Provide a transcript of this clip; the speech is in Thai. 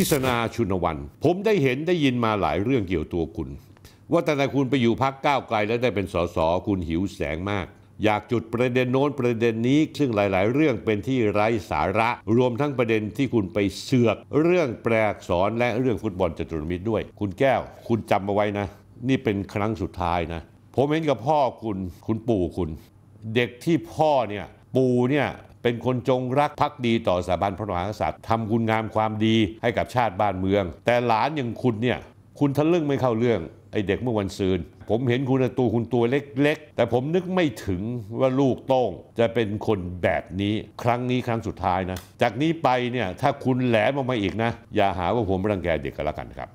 ทิศนาชุนวัน ผมได้เห็นได้ยินมาหลายเรื่องเกี่ยวตัวคุณว่าแต่คุณไปอยู่พักก้าวไกลแล้วได้เป็นสส คุณหิวแสงมาก อยากจุดประเด็นโน้นประเด็นนี้ซึ่งหลาย ๆ เรื่องเป็นที่ไร้สาระรวมทั้งประเด็นที่คุณไปเสือก เรื่องแปลกสอนและเรื่องฟุตบอลจตุรมิตรด้วย คุณแก้วคุณจำเอาไว้นะ นี่เป็นครั้งสุดท้ายนะ ผมเห็นกับพ่อคุณคุณปู่คุณ เด็กที่พ่อเนี่ยปู่เนี่ยเป็นคนจงรักภักดีต่อสถาบันพระมหากษัตริย์ทำคุณงามความดีให้กับชาติบ้านเมือง แต่หลานอย่างคุณเนี่ย คุณทะลึ่งไม่เข้าเรื่องไอเด็กเมื่อวันซืน ผมเห็นคุณตัวคุณตัวเล็กๆ แต่ผมนึกไม่ถึงว่าลูกโต้งจะเป็นคนแบบนี้ครั้งนี้ครั้งสุดท้ายนะ จากนี้ไปเนี่ยถ้าคุณแหลมออกมาอีกนะ อย่าหาว่าผมรังแกเด็กกันละกันครับ